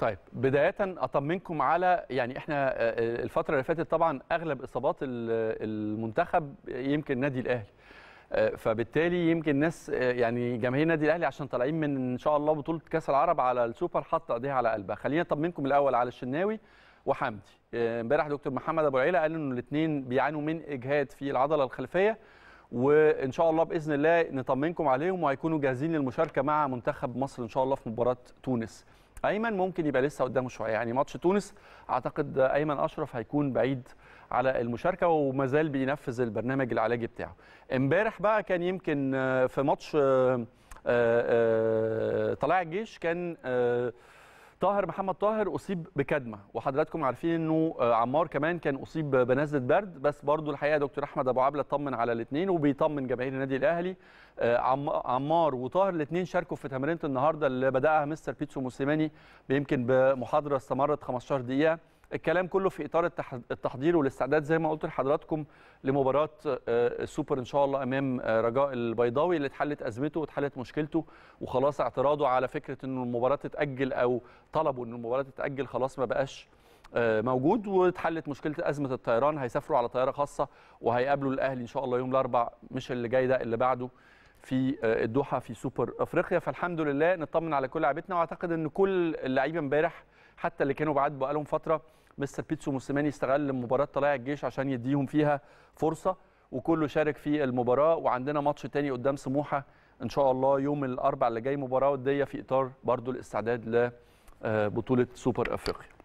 طيب بدايه اطمنكم على يعني احنا آه، آه، الفتره اللي فاتت طبعا اغلب اصابات المنتخب يمكن نادي الاهلي آه، فبالتالي يمكن الناس يعني جماهير النادي الاهلي عشان طالعين من ان شاء الله بطوله كاس العرب على السوبر حاطه ايديها على قلبها خلينا اطمنكم الاول على الشناوي وحمدي امبارح دكتور محمد ابو العيله قال انه الاثنين بيعانوا من اجهاد في العضله الخلفيه وان شاء الله باذن الله نطمنكم عليهم وهيكونوا جاهزين للمشاركه مع منتخب مصر ان شاء الله في مباراه تونس ايمن ممكن يبقى لسه قدامه شويه يعني ماتش تونس اعتقد ايمن اشرف هيكون بعيد على المشاركه ومازال بينفذ البرنامج العلاجي بتاعه امبارح بقى كان يمكن آه، في ماتش آه، آه، طلائع الجيش كان طاهر محمد طاهر اصيب بكدمه وحضراتكم عارفين انه آه، عمار كمان كان اصيب بنزله برد بس برضو الحقيقه دكتور احمد ابو عبله طمن على الاثنين وبيطمن جماهير النادي الاهلي آه، عمار وطاهر الاثنين شاركوا في تمرينه النهارده اللي بداها مستر بيتسو موسيماني يمكن بمحاضره استمرت 15 دقيقه الكلام كله في اطار التحضير والاستعداد زي ما قلت لحضراتكم لمباراه آه، السوبر ان شاء الله امام آه، رجاء البيضاوي اللي اتحلت ازمته واتحلت مشكلته وخلاص اعتراضه على فكره انه المباراه تتاجل او طلبوا ان المباراه تتاجل خلاص ما بقاش آه، موجود واتحلت مشكله ازمه الطيران هيسافروا على طياره خاصه وهيقابلوا الاهلي ان شاء الله يوم الاربع مش اللي جاي ده اللي بعده في الدوحه في سوبر افريقيا فالحمد لله نطمن على كل لعيبتنا واعتقد ان كل اللعيبه امبارح حتى اللي كانوا بعاد بقالهم فتره مستر بيتسو موسيماني استغل مباراه طلائع الجيش عشان يديهم فيها فرصه وكله شارك في المباراه وعندنا ماتش تاني قدام سموحه ان شاء الله يوم الاربع اللي جاي مباراه وديه في اطار برضو الاستعداد لبطوله سوبر افريقيا